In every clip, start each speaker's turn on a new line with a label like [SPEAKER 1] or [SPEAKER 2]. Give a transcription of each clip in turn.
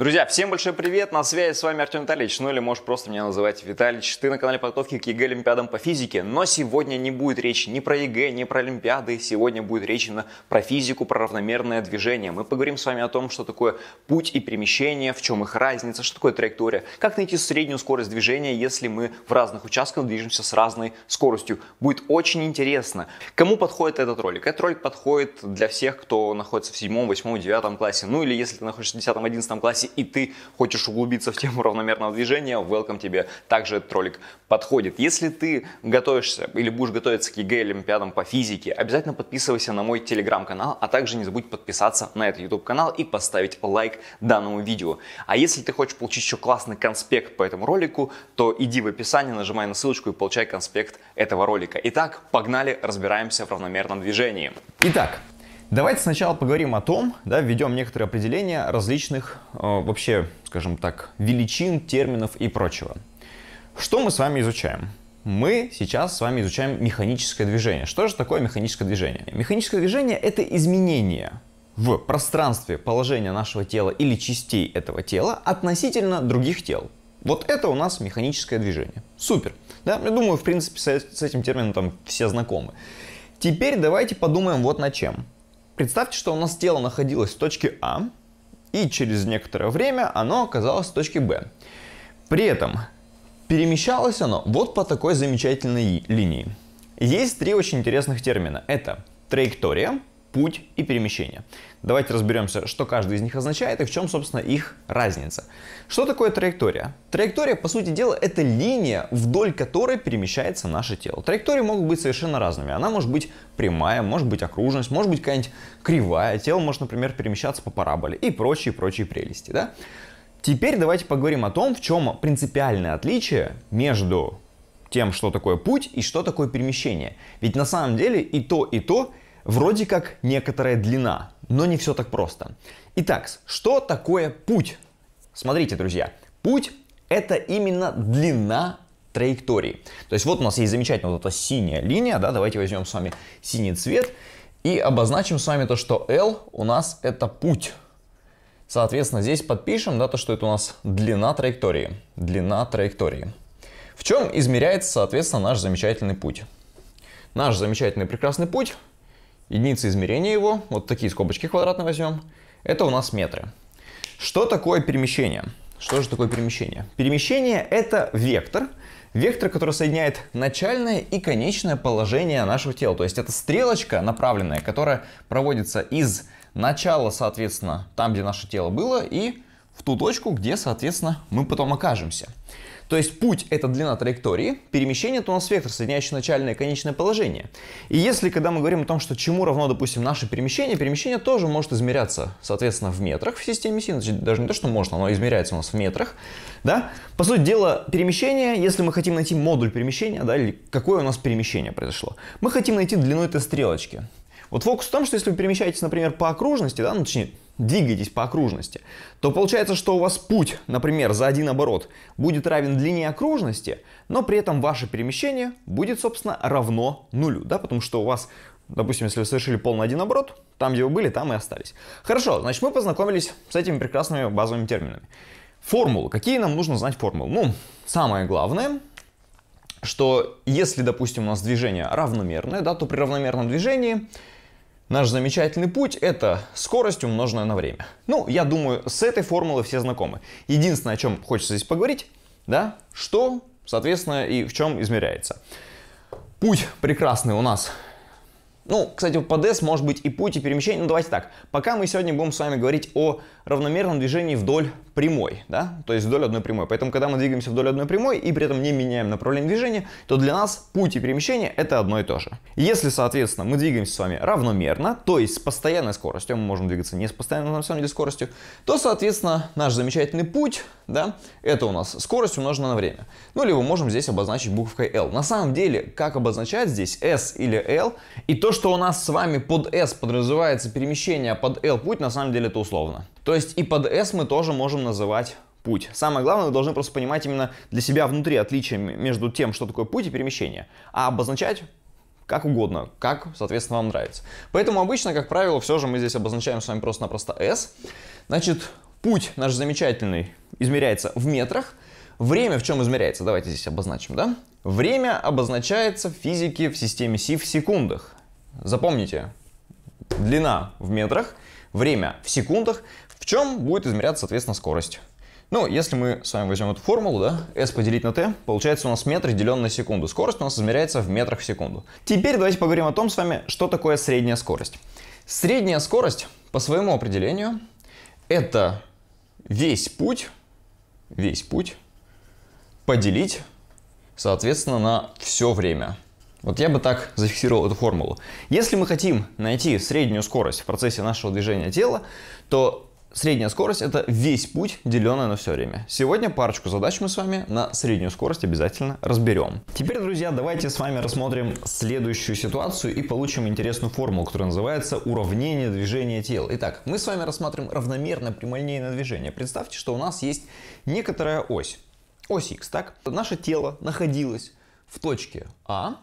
[SPEAKER 1] Друзья, всем большой привет, на связи с вами Артем Виталич. ну или можешь просто меня называть Виталич. Ты на канале подготовки к ЕГЭ Олимпиадам по физике, но сегодня не будет речи ни про ЕГЭ, ни про Олимпиады, сегодня будет речь именно про физику, про равномерное движение. Мы поговорим с вами о том, что такое путь и перемещение, в чем их разница, что такое траектория, как найти среднюю скорость движения, если мы в разных участках движемся с разной скоростью. Будет очень интересно. Кому подходит этот ролик? Этот ролик подходит для всех, кто находится в 7, 8, 9 классе, ну или если ты находишься в 10, 11 классе и ты хочешь углубиться в тему равномерного движения, welcome тебе. Также этот ролик подходит. Если ты готовишься или будешь готовиться к ЕГЭ или Олимпиадам по физике, обязательно подписывайся на мой телеграм-канал, а также не забудь подписаться на этот YouTube канал и поставить лайк данному видео. А если ты хочешь получить еще классный конспект по этому ролику, то иди в описание, нажимай на ссылочку и получай конспект этого ролика. Итак, погнали, разбираемся в равномерном движении. Итак, Давайте сначала поговорим о том, да, введем некоторые определения различных э, вообще, скажем так, величин, терминов и прочего. Что мы с вами изучаем? Мы сейчас с вами изучаем механическое движение. Что же такое механическое движение? Механическое движение — это изменение в пространстве положения нашего тела или частей этого тела относительно других тел. Вот это у нас механическое движение. Супер. Да? Я думаю, в принципе, с этим термином там все знакомы. Теперь давайте подумаем вот над чем. Представьте, что у нас тело находилось в точке А, и через некоторое время оно оказалось в точке Б. При этом перемещалось оно вот по такой замечательной линии. Есть три очень интересных термина. Это траектория, путь и перемещение. Давайте разберемся, что каждый из них означает и в чем, собственно, их разница. Что такое траектория? Траектория, по сути дела, это линия, вдоль которой перемещается наше тело. Траектории могут быть совершенно разными. Она может быть прямая, может быть окружность, может быть какая-нибудь кривая. Тело может, например, перемещаться по параболе и прочие-прочие прелести. Да? Теперь давайте поговорим о том, в чем принципиальное отличие между тем, что такое путь и что такое перемещение. Ведь на самом деле и то, и то Вроде как некоторая длина, но не все так просто. Итак, что такое путь? Смотрите, друзья, путь – это именно длина траектории. То есть вот у нас есть замечательная вот эта синяя линия, да, давайте возьмем с вами синий цвет и обозначим с вами то, что L у нас это путь. Соответственно, здесь подпишем, да, то, что это у нас длина траектории. Длина траектории. В чем измеряется, соответственно, наш замечательный путь? Наш замечательный прекрасный путь – единицы измерения его, вот такие скобочки квадратные возьмем, это у нас метры. Что такое перемещение? Что же такое перемещение? Перемещение — это вектор, вектор, который соединяет начальное и конечное положение нашего тела. То есть это стрелочка направленная, которая проводится из начала, соответственно, там, где наше тело было, и в ту точку, где, соответственно, мы потом окажемся. То есть путь – это длина траектории, перемещение – это у нас вектор, соединяющий начальное и конечное положение. И если, когда мы говорим о том, что чему равно, допустим, наше перемещение, перемещение тоже может измеряться, соответственно, в метрах в системе син, значит, даже не то, что можно, оно измеряется у нас в метрах, да? По сути дела, перемещение, если мы хотим найти модуль перемещения, да, или какое у нас перемещение произошло, мы хотим найти длину этой стрелочки. Вот фокус в том, что если вы перемещаетесь, например, по окружности, да, ну точнее, двигаетесь по окружности, то получается, что у вас путь, например, за один оборот будет равен длине окружности, но при этом ваше перемещение будет, собственно, равно нулю, да, потому что у вас, допустим, если вы совершили полный один оборот, там, где вы были, там и остались. Хорошо, значит, мы познакомились с этими прекрасными базовыми терминами. Формулы. Какие нам нужно знать формулы? Ну, самое главное, что если, допустим, у нас движение равномерное, да, то при равномерном движении Наш замечательный путь – это скорость, умноженная на время. Ну, я думаю, с этой формулой все знакомы. Единственное, о чем хочется здесь поговорить, да, что, соответственно, и в чем измеряется. Путь прекрасный у нас ну, кстати, по DES может быть и путь, и перемещение. Ну, давайте так. Пока мы сегодня будем с вами говорить о равномерном движении вдоль прямой, да, то есть вдоль одной прямой. Поэтому, когда мы двигаемся вдоль одной прямой и при этом не меняем направление движения, то для нас путь и перемещение это одно и то же. Если, соответственно, мы двигаемся с вами равномерно, то есть с постоянной скоростью, мы можем двигаться не с постоянной на самом деле скоростью, то, соответственно, наш замечательный путь, да, это у нас скорость умножена на время. Ну, либо можем здесь обозначить буквой L. На самом деле, как обозначать здесь S или L, и то, что у нас с вами под S подразумевается перемещение, а под L путь, на самом деле это условно. То есть и под S мы тоже можем называть путь. Самое главное, вы должны просто понимать именно для себя внутри отличие между тем, что такое путь и перемещение. А обозначать как угодно, как, соответственно, вам нравится. Поэтому обычно, как правило, все же мы здесь обозначаем с вами просто-напросто S. Значит, путь наш замечательный измеряется в метрах. Время в чем измеряется? Давайте здесь обозначим, да? Время обозначается в физике в системе Си в секундах. Запомните, длина в метрах, время в секундах, в чем будет измеряться, соответственно, скорость. Ну, если мы с вами возьмем эту формулу, да, s поделить на t, получается у нас метр, деленный на секунду. Скорость у нас измеряется в метрах в секунду. Теперь давайте поговорим о том с вами, что такое средняя скорость. Средняя скорость, по своему определению, это весь путь, весь путь поделить, соответственно, на все время. Вот я бы так зафиксировал эту формулу. Если мы хотим найти среднюю скорость в процессе нашего движения тела, то Средняя скорость – это весь путь, деленный на все время. Сегодня парочку задач мы с вами на среднюю скорость обязательно разберем. Теперь, друзья, давайте с вами рассмотрим следующую ситуацию и получим интересную формулу, которая называется уравнение движения тел. Итак, мы с вами рассмотрим равномерное прямолинейное движение. Представьте, что у нас есть некоторая ось. Ось x, так? Наше тело находилось в точке А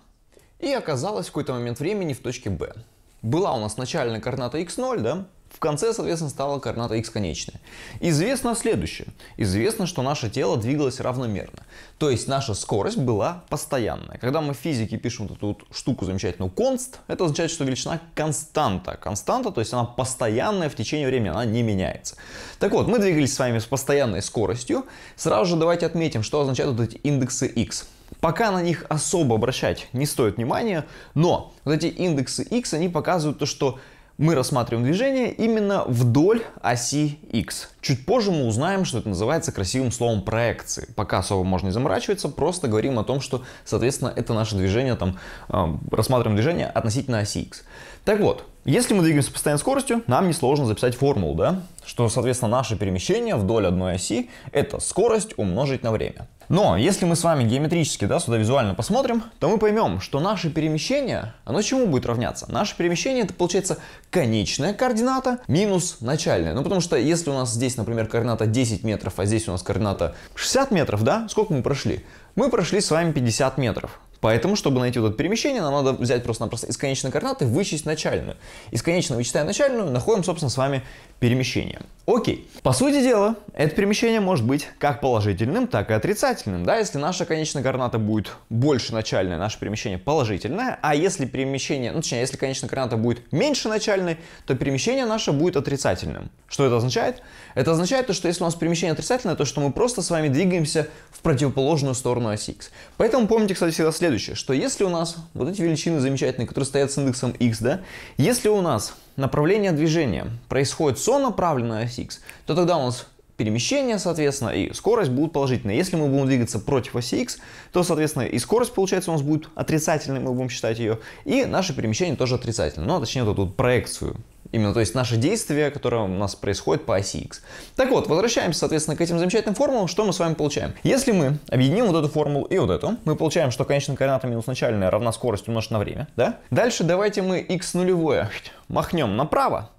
[SPEAKER 1] и оказалось в какой-то момент времени в точке Б. Была у нас начальная координата x0, да? В конце, соответственно, стала координата x конечная. Известно следующее. Известно, что наше тело двигалось равномерно. То есть наша скорость была постоянная. Когда мы в физике пишем вот эту вот штуку замечательную конст, это означает, что величина константа. Константа, то есть она постоянная в течение времени, она не меняется. Так вот, мы двигались с вами с постоянной скоростью. Сразу же давайте отметим, что означают вот эти индексы x. Пока на них особо обращать не стоит внимания, но вот эти индексы x, они показывают то, что мы рассматриваем движение именно вдоль оси X. Чуть позже мы узнаем, что это называется красивым словом проекции. Пока особо можно не заморачиваться, просто говорим о том, что, соответственно, это наше движение, там, э, рассматриваем движение относительно оси X. Так вот, если мы двигаемся постоянной скоростью, нам несложно записать формулу, да? Что, соответственно, наше перемещение вдоль одной оси – это скорость умножить на время. Но если мы с вами геометрически, да, сюда визуально посмотрим, то мы поймем, что наше перемещение, оно чему будет равняться? Наше перемещение – это, получается, конечная координата минус начальная. Ну, потому что если у нас здесь, например, координата 10 метров, а здесь у нас координата 60 метров, да, сколько мы прошли? Мы прошли с вами 50 метров. Поэтому, чтобы найти вот это перемещение, нам надо взять просто-напросто из конечной координаты, вычесть начальную. Из конечной вычитая начальную, находим, собственно, с вами Перемещения. Окей. По сути дела, это перемещение может быть как положительным, так и отрицательным. Да, если наша конечная координата будет больше начальной, наше перемещение положительное, а если перемещение, ну, точнее, если конечная координата будет меньше начальной, то перемещение наше будет отрицательным. Что это означает? Это означает, то, что если у нас перемещение отрицательное, то что мы просто с вами двигаемся в противоположную сторону оси x. Поэтому помните, кстати, всегда следующее, что если у нас вот эти величины замечательные, которые стоят с индексом x, да, если у нас направление движения происходит со направленной оси x, то тогда у нас перемещение, соответственно, и скорость будут положительные. Если мы будем двигаться против оси x, то, соответственно, и скорость, получается, у нас будет отрицательной, мы будем считать ее, и наше перемещение тоже отрицательное, ну, а точнее, вот эту вот проекцию Именно, то есть наше действие, которое у нас происходит по оси x. Так вот, возвращаемся, соответственно, к этим замечательным формулам, что мы с вами получаем. Если мы объединим вот эту формулу и вот эту, мы получаем, что конечная координата минус начальная равна скорости умножить на время, да? Дальше давайте мы x нулевое махнем направо,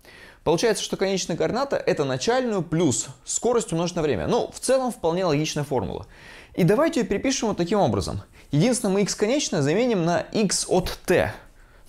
[SPEAKER 1] Получается, что конечная координата – это начальную плюс скорость умножить на время. Ну, в целом, вполне логичная формула. И давайте ее перепишем вот таким образом. Единственное, мы x конечное заменим на x от t.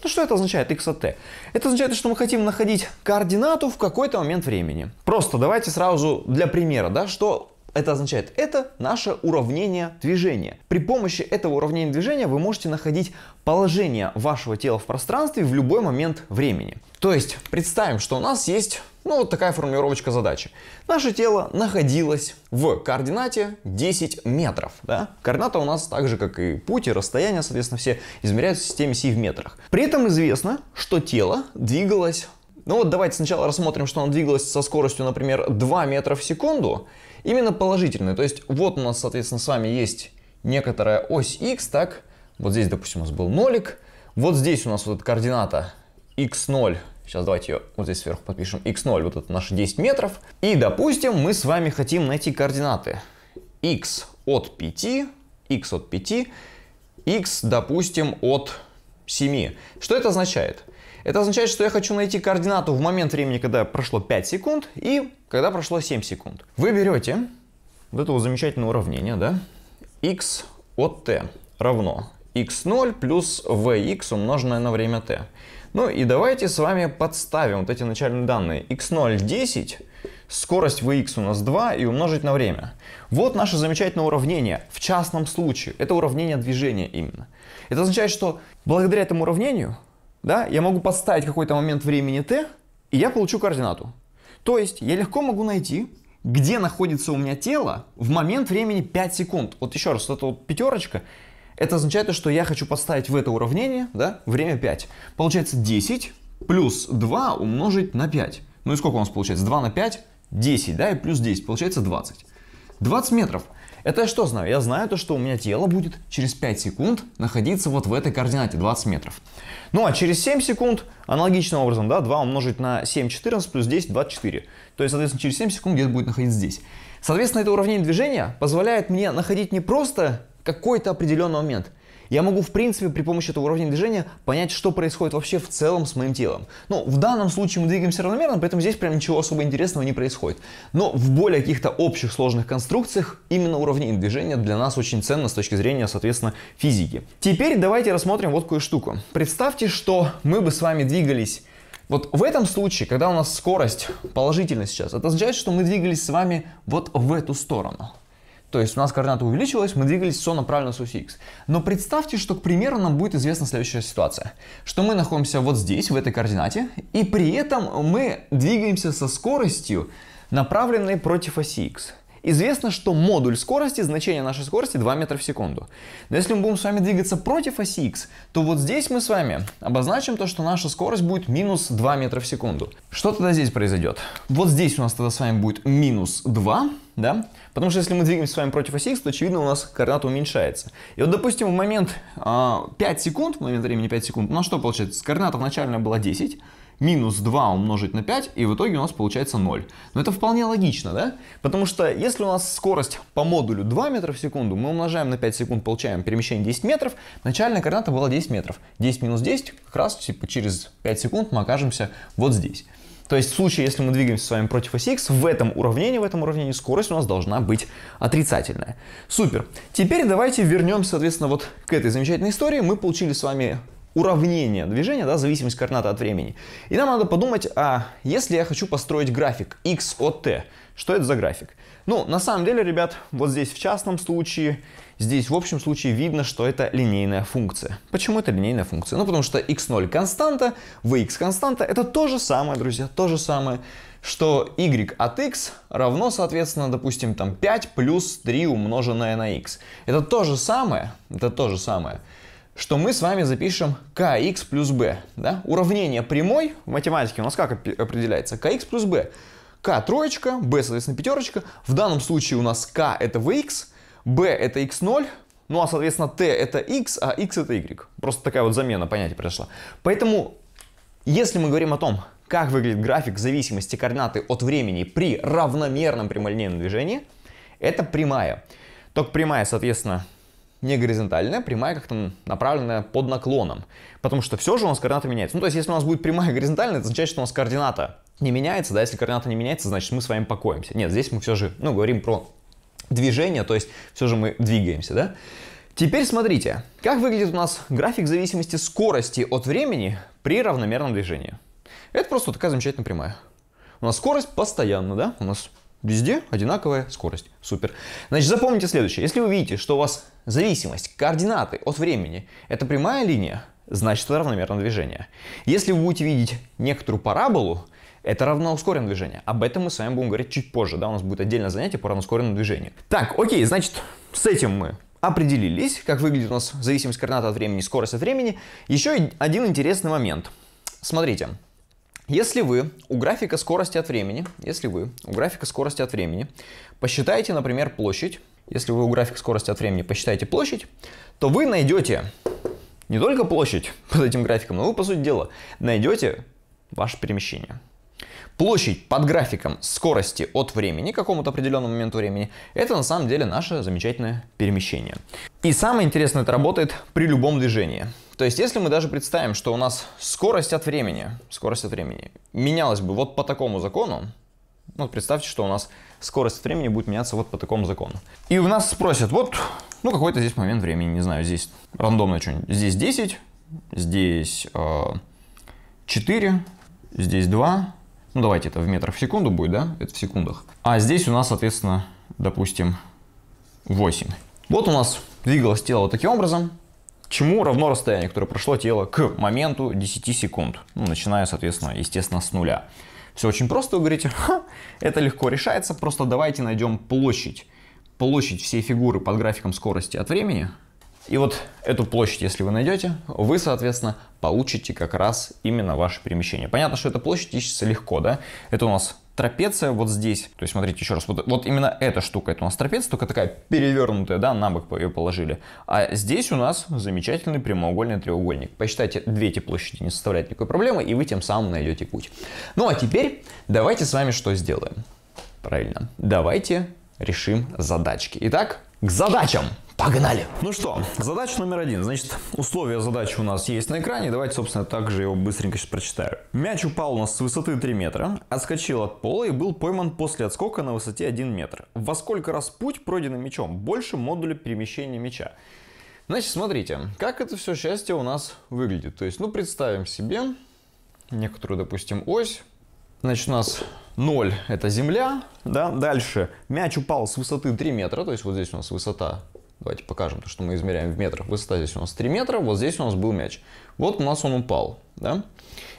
[SPEAKER 1] Ну, что это означает, x от t? Это означает, что мы хотим находить координату в какой-то момент времени. Просто давайте сразу для примера, да, что это означает, это наше уравнение движения. При помощи этого уравнения движения вы можете находить положение вашего тела в пространстве в любой момент времени. То есть представим, что у нас есть ну, вот такая формулировочка задачи. Наше тело находилось в координате 10 метров. Да? Координата у нас так же, как и путь и расстояние, соответственно, все измеряются в системе си в метрах. При этом известно, что тело двигалось... Ну вот давайте сначала рассмотрим, что оно двигалось со скоростью, например, 2 метра в секунду. Именно положительной. То есть вот у нас, соответственно, с вами есть некоторая ось x, так? Вот здесь, допустим, у нас был нолик. Вот здесь у нас вот эта координата x0. Сейчас давайте ее вот здесь сверху подпишем. x0, вот это наши 10 метров. И, допустим, мы с вами хотим найти координаты. x от 5, x от 5, x, допустим, от 7. Что это означает? Это означает, что я хочу найти координату в момент времени, когда прошло 5 секунд и когда прошло 7 секунд. Вы берете вот это вот замечательное уравнение, да, x от t равно x0 плюс vx умноженное на время t. Ну и давайте с вами подставим вот эти начальные данные. x0 10, скорость vx у нас 2 и умножить на время. Вот наше замечательное уравнение в частном случае. Это уравнение движения именно. Это означает, что благодаря этому уравнению да, я могу подставить какой-то момент времени t, и я получу координату. То есть я легко могу найти, где находится у меня тело в момент времени 5 секунд. Вот еще раз, вот эта вот пятерочка – это означает, что я хочу подставить в это уравнение да, время 5. Получается 10 плюс 2 умножить на 5. Ну и сколько у нас получается? 2 на 5? 10, да, и плюс 10, получается 20. 20 метров. Это я что знаю? Я знаю то, что у меня тело будет через 5 секунд находиться вот в этой координате 20 метров. Ну а через 7 секунд, аналогичным образом, да, 2 умножить на 7, 14 плюс 10, 24. То есть, соответственно, через 7 секунд где-то будет находиться здесь. Соответственно, это уравнение движения позволяет мне находить не просто какой-то определенный момент. Я могу, в принципе, при помощи этого уровня движения понять, что происходит вообще в целом с моим телом. Ну, в данном случае мы двигаемся равномерно, поэтому здесь прям ничего особо интересного не происходит. Но в более каких-то общих сложных конструкциях именно уровни движения для нас очень ценно с точки зрения, соответственно, физики. Теперь давайте рассмотрим вот какую штуку. Представьте, что мы бы с вами двигались вот в этом случае, когда у нас скорость положительная сейчас, это означает, что мы двигались с вами вот в эту сторону. То есть у нас координата увеличилась, мы двигались все направлено с оси x. Но представьте, что, к примеру, нам будет известна следующая ситуация. Что мы находимся вот здесь, в этой координате, и при этом мы двигаемся со скоростью, направленной против оси x. Известно, что модуль скорости, значение нашей скорости 2 метра в секунду. Но если мы будем с вами двигаться против оси x, то вот здесь мы с вами обозначим то, что наша скорость будет минус 2 метра в секунду. Что тогда здесь произойдет? Вот здесь у нас тогда с вами будет минус 2, да? Потому что если мы двигаемся с вами против оси то, очевидно, у нас координата уменьшается. И вот, допустим, в момент э, а, 5 секунд, в момент времени 5 секунд, у нас что получается? Координата начальная была 10, минус 2 умножить на 5, и в итоге у нас получается 0. Но это вполне логично, да? Потому что если у нас скорость по модулю 2 метра в секунду, мы умножаем на 5 секунд, получаем перемещение 10 метров, начальная координата была 10 метров. 10 минус 10, как раз типа через 5 секунд мы окажемся вот здесь. То есть в случае, если мы двигаемся с вами против оси x, в этом уравнении, в этом уравнении скорость у нас должна быть отрицательная. Супер. Теперь давайте вернемся, соответственно, вот к этой замечательной истории. Мы получили с вами уравнение движения, да, зависимость координаты от времени. И нам надо подумать, а если я хочу построить график x от t, что это за график? Ну, на самом деле, ребят, вот здесь в частном случае, здесь в общем случае видно, что это линейная функция. Почему это линейная функция? Ну, потому что x0 константа, vx константа, это то же самое, друзья, то же самое, что y от x равно, соответственно, допустим, там 5 плюс 3 умноженное на x. Это то же самое, это то же самое, что мы с вами запишем kx плюс b. Да? Уравнение прямой в математике у нас как определяется? kx плюс b. К троечка, Б соответственно, пятерочка. В данном случае у нас К это Vx, Б это x0, ну а, соответственно, Т это x, а x это y. Просто такая вот замена понятий произошла. Поэтому, если мы говорим о том, как выглядит график зависимости координаты от времени при равномерном прямолинейном движении, это прямая. Только прямая, соответственно, не горизонтальная, прямая как-то направленная под наклоном. Потому что все же у нас координата меняется. Ну, то есть, если у нас будет прямая горизонтальная, это означает, что у нас координата не меняется, да, если координата не меняется, значит мы с вами покоимся. Нет, здесь мы все же, ну, говорим про движение, то есть все же мы двигаемся, да. Теперь смотрите, как выглядит у нас график зависимости скорости от времени при равномерном движении. Это просто такая замечательная прямая. У нас скорость постоянно, да, у нас везде одинаковая скорость. Супер. Значит, запомните следующее. Если вы видите, что у вас зависимость координаты от времени – это прямая линия, значит это равномерное движение. Если вы будете видеть некоторую параболу, это равно ускоренное движение. Об этом мы с вами будем говорить чуть позже, да, у нас будет отдельное занятие по равноускоренному движению. Так, окей, значит, с этим мы определились, как выглядит у нас зависимость координат от времени, скорость от времени. Еще один интересный момент. Смотрите, если вы у графика скорости от времени, если вы у графика скорости от времени посчитаете, например, площадь, если вы у графика скорости от времени посчитаете площадь, то вы найдете не только площадь под этим графиком, но вы, по сути дела, найдете ваше перемещение. Площадь под графиком скорости от времени, какому-то определенному моменту времени, это на самом деле наше замечательное перемещение. И самое интересное, это работает при любом движении. То есть, если мы даже представим, что у нас скорость от времени, скорость от времени менялась бы вот по такому закону, ну, представьте, что у нас скорость от времени будет меняться вот по такому закону. И у нас спросят, вот, ну, какой-то здесь момент времени, не знаю, здесь рандомно что-нибудь. Здесь 10, здесь э, 4, здесь 2, ну, давайте это в метрах в секунду будет, да? Это в секундах. А здесь у нас, соответственно, допустим, 8. Вот у нас двигалось тело вот таким образом. Чему равно расстояние, которое прошло тело к моменту 10 секунд. Ну, начиная, соответственно, естественно, с нуля. Все очень просто, вы говорите, Ха, это легко решается, просто давайте найдем площадь. Площадь всей фигуры под графиком скорости от времени – и вот эту площадь, если вы найдете, вы, соответственно, получите как раз именно ваше перемещение. Понятно, что эта площадь ищется легко, да? Это у нас трапеция вот здесь. То есть, смотрите, еще раз, вот, вот именно эта штука, это у нас трапеция, только такая перевернутая, да, на бок ее положили. А здесь у нас замечательный прямоугольный треугольник. Посчитайте, две эти площади не составляют никакой проблемы, и вы тем самым найдете путь. Ну, а теперь давайте с вами что сделаем? Правильно, давайте решим задачки. Итак, к задачам! Погнали! Ну что, задача номер один. Значит, условия задачи у нас есть на экране. Давайте, собственно, также его быстренько сейчас прочитаю. Мяч упал у нас с высоты 3 метра, отскочил от пола и был пойман после отскока на высоте 1 метр. Во сколько раз путь, пройденный мячом, больше модуля перемещения мяча? Значит, смотрите, как это все счастье у нас выглядит. То есть, ну, представим себе некоторую, допустим, ось. Значит, у нас 0 – это земля, да, дальше мяч упал с высоты 3 метра, то есть вот здесь у нас высота Давайте покажем, то, что мы измеряем в метрах. Высота здесь у нас 3 метра, вот здесь у нас был мяч. Вот у нас он упал. Да?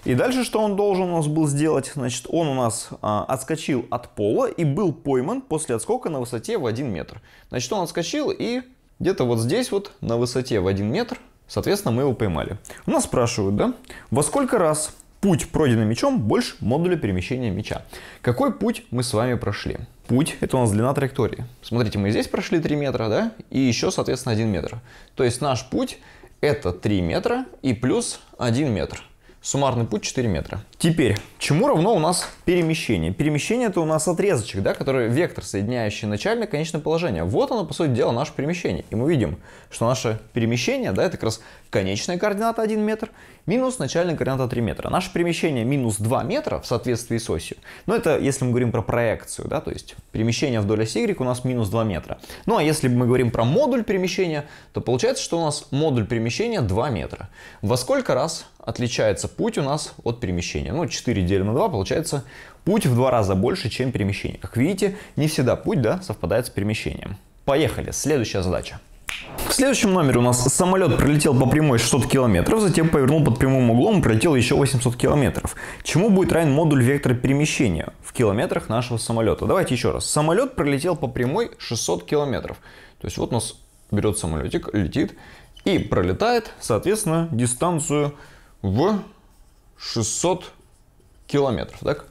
[SPEAKER 1] И дальше что он должен у нас был сделать? Значит, он у нас а, отскочил от пола и был пойман после отскока на высоте в 1 метр. Значит, он отскочил и где-то вот здесь вот на высоте в 1 метр, соответственно, мы его поймали. У нас спрашивают, да, во сколько раз Путь, пройденный мячом, больше модуля перемещения мяча. Какой путь мы с вами прошли? Путь – это у нас длина траектории. Смотрите, мы здесь прошли 3 метра, да? И еще, соответственно, 1 метр. То есть наш путь – это 3 метра и плюс 1 метр. Суммарный путь 4 метра. Теперь, чему равно у нас перемещение? Перемещение это у нас отрезочек, да, который вектор, соединяющий начальное и конечное положение. Вот оно, по сути дела, наше перемещение. И мы видим, что наше перемещение, да, это как раз конечная координата 1 метр минус начальная координата 3 метра. Наше перемещение минус 2 метра в соответствии с осью. Но это если мы говорим про проекцию, да, то есть перемещение вдоль оси Y у нас минус 2 метра. Ну а если мы говорим про модуль перемещения, то получается, что у нас модуль перемещения 2 метра. Во сколько раз отличается путь у нас от перемещения? перемещения. Ну, 4 делим на 2, получается путь в два раза больше, чем перемещение. Как видите, не всегда путь да, совпадает с перемещением. Поехали, следующая задача. В следующем номере у нас самолет пролетел по прямой 600 километров, затем повернул под прямым углом и пролетел еще 800 километров. Чему будет равен модуль вектора перемещения в километрах нашего самолета? Давайте еще раз. Самолет пролетел по прямой 600 километров. То есть вот у нас берет самолетик, летит и пролетает, соответственно, дистанцию в 600 километров километров. Так?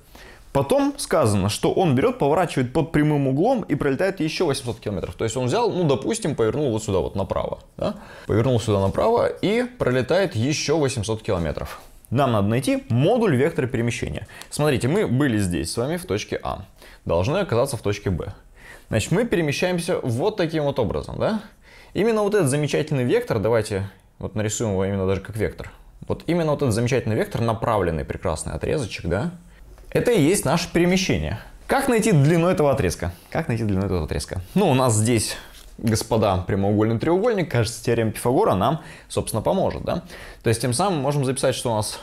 [SPEAKER 1] Потом сказано, что он берет, поворачивает под прямым углом и пролетает еще 800 километров. То есть он взял, ну, допустим, повернул вот сюда вот направо. Да? Повернул сюда направо и пролетает еще 800 километров. Нам надо найти модуль вектора перемещения. Смотрите, мы были здесь с вами в точке А. Должны оказаться в точке Б. Значит, мы перемещаемся вот таким вот образом, да? Именно вот этот замечательный вектор, давайте вот нарисуем его именно даже как вектор – вот именно вот этот замечательный вектор, направленный прекрасный отрезочек, да, это и есть наше перемещение. Как найти длину этого отрезка? Как найти длину этого отрезка? Ну, у нас здесь, господа, прямоугольный треугольник, кажется, теорема Пифагора нам, собственно, поможет, да? То есть, тем самым можем записать, что у нас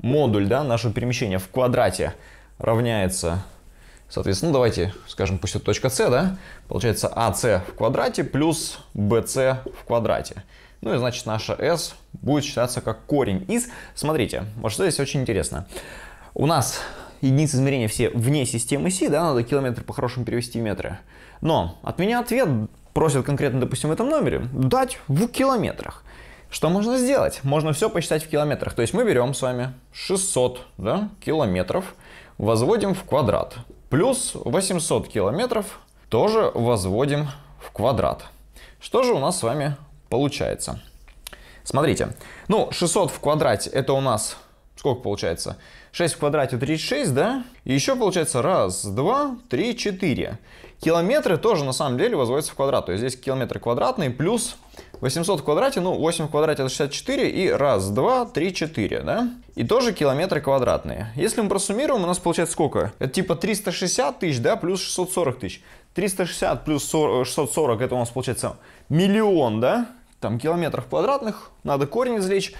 [SPEAKER 1] модуль, да, нашего перемещения в квадрате равняется, соответственно, ну, давайте скажем, пусть это точка С, да, получается АС в квадрате плюс БС в квадрате. Ну и значит наша s будет считаться как корень из. Смотрите, вот что здесь очень интересно. У нас единицы измерения все вне системы си, да, надо километры по-хорошему перевести в метры. Но от меня ответ просят конкретно, допустим, в этом номере дать в километрах. Что можно сделать? Можно все посчитать в километрах. То есть мы берем с вами 600 да, километров, возводим в квадрат. Плюс 800 километров тоже возводим в квадрат. Что же у нас с вами получается. Смотрите, ну, 600 в квадрате, это у нас, сколько получается? 6 в квадрате 36, да? И еще получается 1, 2, 3, 4. Километры тоже на самом деле возводятся в квадрат. То есть здесь километры квадратные плюс 800 в квадрате, ну 8 в квадрате это 64 и 1, 2, 3, 4, да? И тоже километры квадратные. Если мы просуммируем, у нас получается сколько? Это типа 360 тысяч, да, плюс 640 тысяч. 360 плюс 640 это у нас получается миллион, да? там, километров квадратных, надо корень извлечь.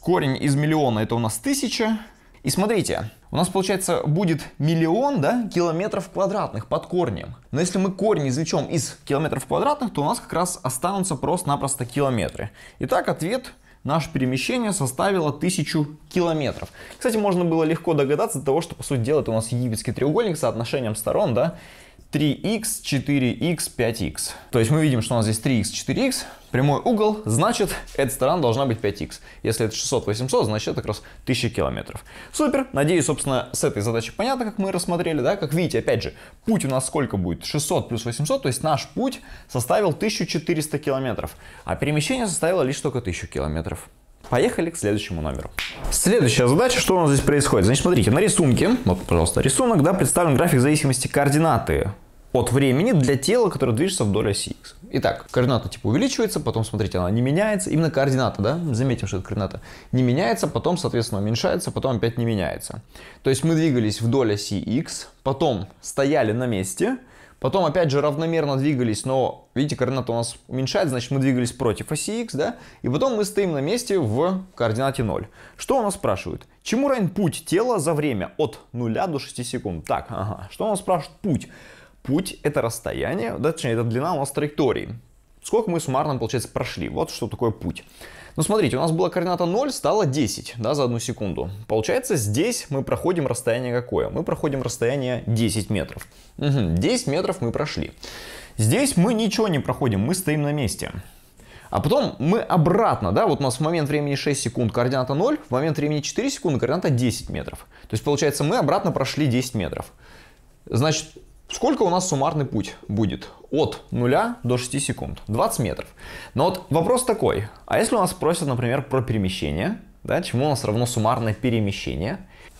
[SPEAKER 1] Корень из миллиона это у нас тысяча. И смотрите, у нас получается будет миллион да, километров квадратных под корнем. Но если мы корень извлечем из километров квадратных, то у нас как раз останутся просто-напросто километры. Итак, ответ наше перемещение составило тысячу километров. Кстати, можно было легко догадаться до того, что, по сути дела, это у нас египетский треугольник с соотношением сторон, да, 3x, 4x, 5x. То есть мы видим, что у нас здесь 3x, 4x, прямой угол, значит, эта сторона должна быть 5 x Если это 600, 800, значит, это как раз 1000 километров. Супер! Надеюсь, собственно, с этой задачей понятно, как мы рассмотрели, да? Как видите, опять же, путь у нас сколько будет? 600 плюс 800, то есть наш путь составил 1400 километров, а перемещение составило лишь только 1000 километров. Поехали к следующему номеру. Следующая задача, что у нас здесь происходит. Значит, смотрите, на рисунке, вот, пожалуйста, рисунок, да, представлен график зависимости координаты от времени для тела, которое движется вдоль оси x. Итак, координата типа увеличивается, потом, смотрите, она не меняется. Именно координата, да? Заметим, что это координата не меняется, потом, соответственно, уменьшается, потом опять не меняется. То есть мы двигались вдоль оси x, потом стояли на месте – Потом опять же равномерно двигались, но видите, координата у нас уменьшается, значит мы двигались против оси x, да? И потом мы стоим на месте в координате 0. Что у нас спрашивают? Чему равен путь тела за время от 0 до 6 секунд? Так, ага, что у нас спрашивают? Путь. Путь это расстояние, да, точнее это длина у нас траектории. Сколько мы суммарно, получается, прошли. Вот что такое путь. Ну, смотрите, у нас была координата 0, стало 10, да, за одну секунду. Получается, здесь мы проходим расстояние какое? Мы проходим расстояние 10 метров. Угу, 10 метров мы прошли. Здесь мы ничего не проходим, мы стоим на месте. А потом мы обратно, да, вот у нас в момент времени 6 секунд координата 0, в момент времени 4 секунды координата 10 метров. То есть, получается, мы обратно прошли 10 метров. Значит, Сколько у нас суммарный путь будет? От 0 до 6 секунд. 20 метров. Но вот вопрос такой. А если у нас спросят, например, про перемещение, да, чему у нас равно суммарное перемещение?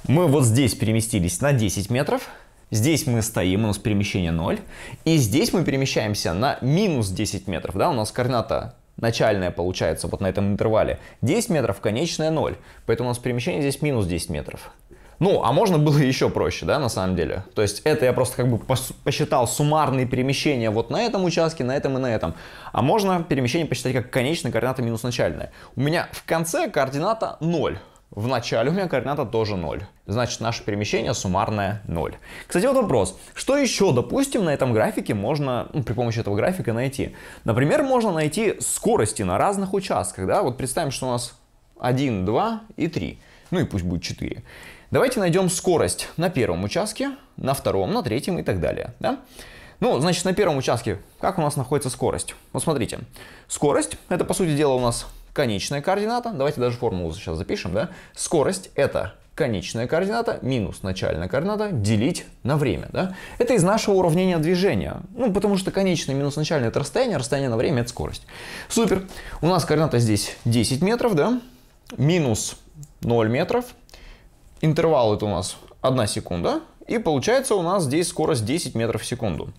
[SPEAKER 1] Мы вот здесь переместились на 10 метров, Здесь мы стоим, у нас перемещение 0. И здесь мы перемещаемся на минус 10 метров. Да, у нас координата начальная получается вот на этом интервале 10 метров, конечная 0. Поэтому у нас перемещение здесь минус 10 метров. Ну, а можно было еще проще, да, на самом деле. То есть это я просто как бы посчитал суммарные перемещения вот на этом участке, на этом и на этом. А можно перемещение посчитать как конечная координата минус начальная. У меня в конце координата 0. В начале у меня координата тоже 0. Значит, наше перемещение суммарное 0. Кстати, вот вопрос. Что еще, допустим, на этом графике можно ну, при помощи этого графика найти? Например, можно найти скорости на разных участках. Да? Вот представим, что у нас 1, 2 и 3 ну и пусть будет 4. Давайте найдем скорость на первом участке, на втором, на третьем и так далее. Да? Ну, значит, на первом участке как у нас находится скорость? Вот смотрите, скорость – это, по сути дела, у нас конечная координата. Давайте даже формулу сейчас запишем, да? Скорость – это конечная координата минус начальная координата делить на время, да? Это из нашего уравнения движения. Ну, потому что конечная минус начальная это расстояние, а расстояние на время – это скорость. Супер. У нас координата здесь 10 метров, да? Минус 0 метров. Интервал это у нас 1 секунда. И получается у нас здесь скорость 10 метров в секунду.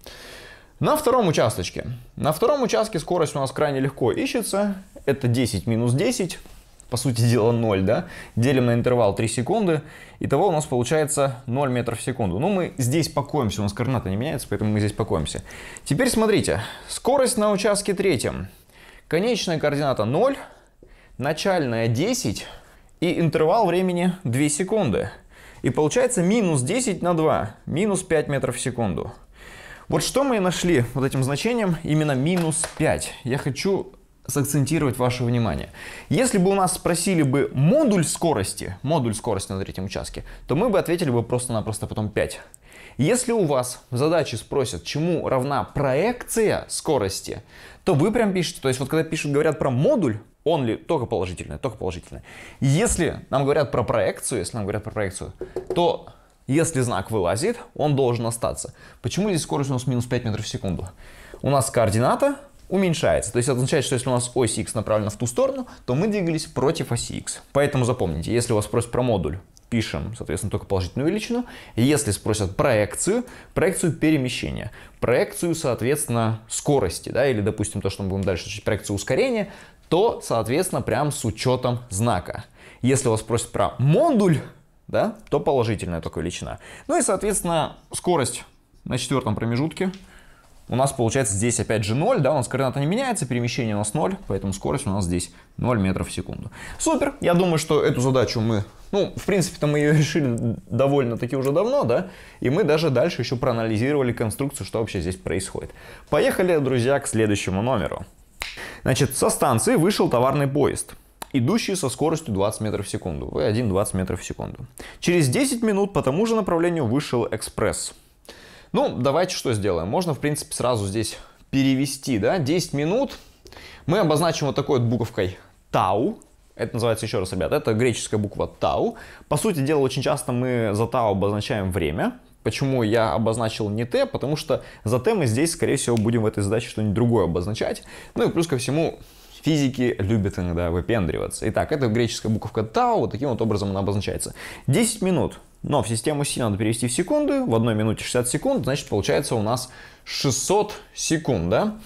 [SPEAKER 1] На втором участочке. На втором участке скорость у нас крайне легко ищется. Это 10 минус 10, по сути дела 0, да? Делим на интервал 3 секунды. Итого у нас получается 0 метров в секунду. Ну, мы здесь покоимся, у нас координаты не меняются, поэтому мы здесь покоимся. Теперь смотрите, скорость на участке третьем. Конечная координата 0, начальная 10, и интервал времени 2 секунды. И получается минус 10 на 2, минус 5 метров в секунду. Вот что мы нашли вот этим значением, именно минус 5. Я хочу сакцентировать ваше внимание. Если бы у нас спросили бы модуль скорости, модуль скорости на третьем участке, то мы бы ответили бы просто-напросто потом 5. Если у вас в задаче спросят, чему равна проекция скорости, то вы прям пишете, то есть вот когда пишут, говорят про модуль, он ли только положительное, только положительное. Если нам говорят про проекцию, если нам говорят про проекцию, то если знак вылазит, он должен остаться. Почему здесь скорость у нас минус 5 метров в секунду? У нас координата уменьшается. То есть это означает, что если у нас ось x направлена в ту сторону, то мы двигались против оси x. Поэтому запомните, если у вас спросят про модуль, пишем, соответственно, только положительную величину. Если спросят проекцию, проекцию перемещения, проекцию, соответственно, скорости, да, или, допустим, то, что мы будем дальше изучать, проекцию ускорения, то, соответственно, прям с учетом знака. Если вас спросят про модуль, да, то положительная только величина. Ну и, соответственно, скорость на четвертом промежутке у нас получается здесь опять же 0, да, у нас координата не меняется, перемещение у нас 0, поэтому скорость у нас здесь 0 метров в секунду. Супер, я думаю, что эту задачу мы, ну, в принципе-то мы ее решили довольно-таки уже давно, да, и мы даже дальше еще проанализировали конструкцию, что вообще здесь происходит. Поехали, друзья, к следующему номеру. Значит, со станции вышел товарный поезд, идущий со скоростью 20 метров в секунду. V1 20 метров в секунду. Через 10 минут по тому же направлению вышел экспресс. Ну, давайте что сделаем. Можно, в принципе, сразу здесь перевести, да, 10 минут. Мы обозначим вот такой вот буковкой тау, это называется еще раз, ребят, это греческая буква тау. По сути дела, очень часто мы за тау обозначаем время. Почему я обозначил не Т? Потому что за Т мы здесь, скорее всего, будем в этой задаче что-нибудь другое обозначать. Ну и плюс ко всему, физики любят иногда выпендриваться. Итак, это греческая буковка Тау, вот таким вот образом она обозначается. 10 минут, но в систему Си надо перевести в секунды, в одной минуте 60 секунд, значит, получается у нас 600 секунд, да?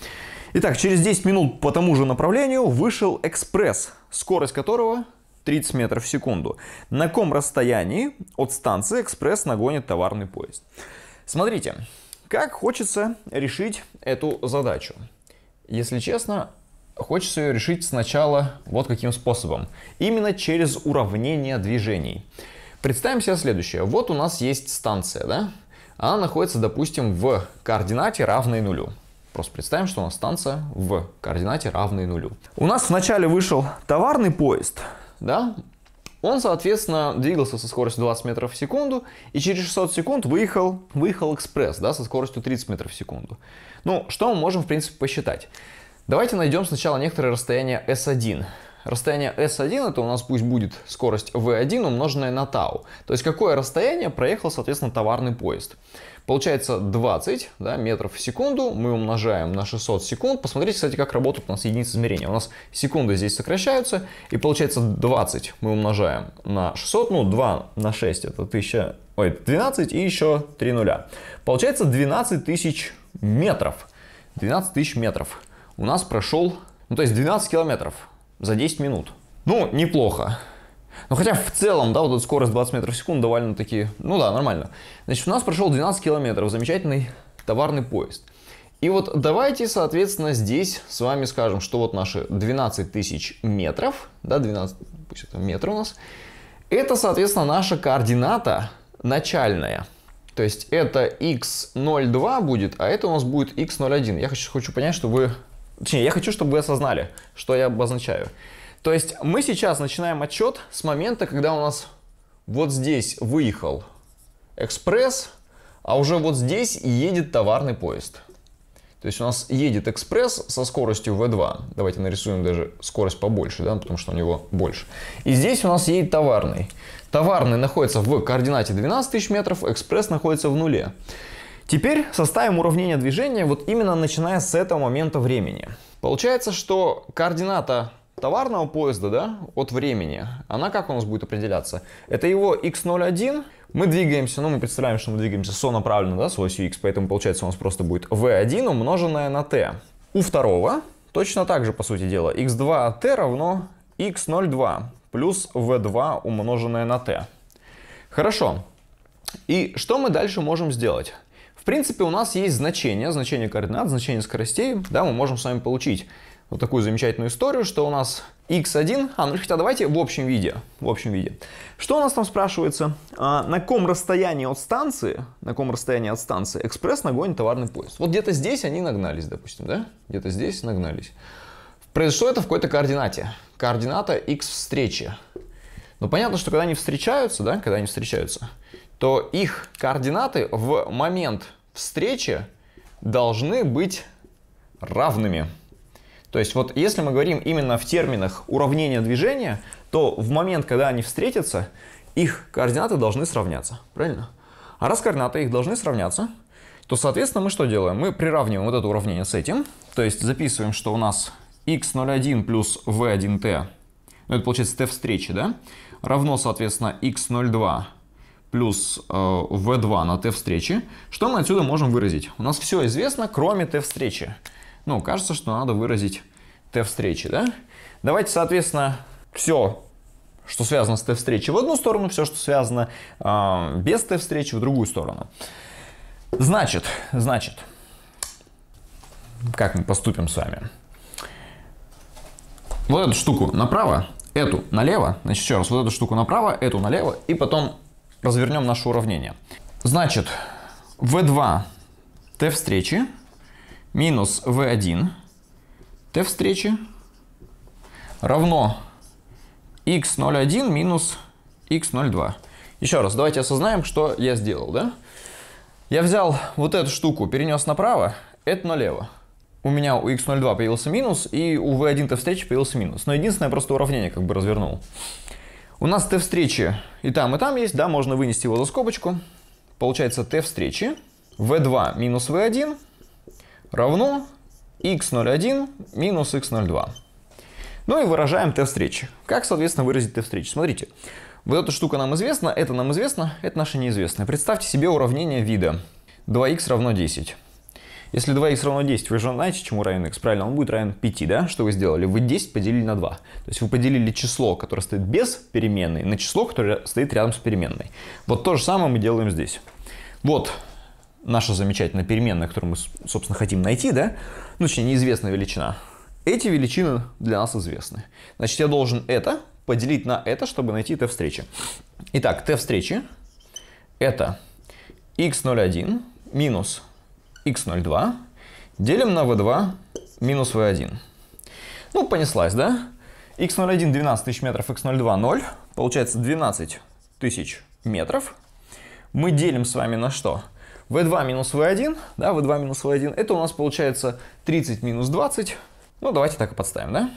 [SPEAKER 1] Итак, через 10 минут по тому же направлению вышел экспресс, скорость которого 30 метров в секунду. На каком расстоянии от станции экспресс нагонит товарный поезд? Смотрите, как хочется решить эту задачу. Если честно, хочется ее решить сначала вот каким способом. Именно через уравнение движений. Представим себе следующее. Вот у нас есть станция, да? Она находится, допустим, в координате равной нулю. Просто представим, что у нас станция в координате равной нулю. У нас вначале вышел товарный поезд, да, он, соответственно, двигался со скоростью 20 метров в секунду, и через 600 секунд выехал, выехал экспресс, да, со скоростью 30 метров в секунду. Ну, что мы можем, в принципе, посчитать? Давайте найдем сначала некоторое расстояние S1. Расстояние S1 это у нас пусть будет скорость V1 умноженная на тау. То есть какое расстояние проехал, соответственно, товарный поезд. Получается 20 да, метров в секунду, мы умножаем на 600 секунд. Посмотрите, кстати, как работают у нас единицы измерения. У нас секунды здесь сокращаются, и получается 20 мы умножаем на 600, ну 2 на 6 это 1000, ой, 12 и еще 3 нуля. Получается 12 тысяч метров. 12 тысяч метров. У нас прошел, ну то есть 12 километров за 10 минут. Ну, неплохо. Ну хотя в целом, да, вот эта скорость 20 метров в секунду довольно-таки, ну да, нормально. Значит, у нас прошел 12 километров, замечательный товарный поезд. И вот давайте, соответственно, здесь с вами скажем, что вот наши 12 тысяч метров, да, 12, пусть это метр у нас, это, соответственно, наша координата начальная. То есть это x02 будет, а это у нас будет x01. Я хочу, хочу понять, чтобы вы... Точнее, я хочу, чтобы вы осознали, что я обозначаю. То есть мы сейчас начинаем отчет с момента, когда у нас вот здесь выехал экспресс, а уже вот здесь едет товарный поезд. То есть у нас едет экспресс со скоростью V2. Давайте нарисуем даже скорость побольше, да, потому что у него больше. И здесь у нас едет товарный. Товарный находится в координате 12 тысяч метров, экспресс находится в нуле. Теперь составим уравнение движения вот именно начиная с этого момента времени. Получается, что координата товарного поезда, да, от времени, она как у нас будет определяться? Это его x01, мы двигаемся, ну, мы представляем, что мы двигаемся сонаправленно, да, с осью x, поэтому получается у нас просто будет v1 умноженное на t. У второго точно так же, по сути дела, x2t равно x02 плюс v2 умноженное на t. Хорошо. И что мы дальше можем сделать? В принципе, у нас есть значение, значение координат, значение скоростей, да, мы можем с вами получить вот такую замечательную историю, что у нас x1, а, ну хотя давайте в общем виде, в общем виде. Что у нас там спрашивается? А, на ком расстоянии от станции, на каком расстоянии от станции экспресс нагонит товарный поезд? Вот где-то здесь они нагнались, допустим, да? Где-то здесь нагнались. Произошло это в какой-то координате. Координата x встречи. Но ну, понятно, что когда они встречаются, да, когда они встречаются, то их координаты в момент встречи должны быть равными. То есть вот если мы говорим именно в терминах уравнения движения, то в момент, когда они встретятся, их координаты должны сравняться, правильно? А раз координаты их должны сравняться, то, соответственно, мы что делаем? Мы приравниваем вот это уравнение с этим, то есть записываем, что у нас x01 плюс v1t, ну это получается t встречи, да, равно, соответственно, x02 плюс v2 э, на t встречи. Что мы отсюда можем выразить? У нас все известно, кроме t встречи. Ну, кажется, что надо выразить Т-встречи, да? Давайте, соответственно, все, что связано с т встречи, в одну сторону, все, что связано э, без Т-встречи в другую сторону. Значит, значит, как мы поступим с вами? Вот эту штуку направо, эту налево, значит, еще раз, вот эту штуку направо, эту налево, и потом развернем наше уравнение. Значит, V2 Т-встречи минус v1 t встречи равно x01 минус x02. Еще раз, давайте осознаем, что я сделал, да? Я взял вот эту штуку, перенес направо, это налево. У меня у x02 появился минус, и у v1 t встречи появился минус. Но единственное, просто уравнение как бы развернул. У нас t встречи и там, и там есть, да, можно вынести его за скобочку. Получается t встречи v2 минус v1 равно x01 минус x02. Ну и выражаем t встречи. Как, соответственно, выразить t встречи? Смотрите, вот эта штука нам известна, это нам известно, это наше неизвестное. Представьте себе уравнение вида. 2 x равно 10. Если 2 x равно 10, вы же знаете, чему равен x, правильно? Он будет равен 5, да? Что вы сделали? Вы 10 поделили на 2. То есть вы поделили число, которое стоит без переменной, на число, которое стоит рядом с переменной. Вот то же самое мы делаем здесь. Вот наша замечательная переменная, которую мы, собственно, хотим найти, да, ну, точнее, неизвестная величина, эти величины для нас известны. Значит, я должен это поделить на это, чтобы найти t встречи. Итак, t встречи это x01 минус x02 делим на v2 минус v1. Ну, понеслась, да? x01 12 тысяч метров, x02 0. Получается 12 тысяч метров. Мы делим с вами на что? v2 минус v1, да, v2 минус v1, это у нас получается 30 минус 20. Ну, давайте так и подставим, да?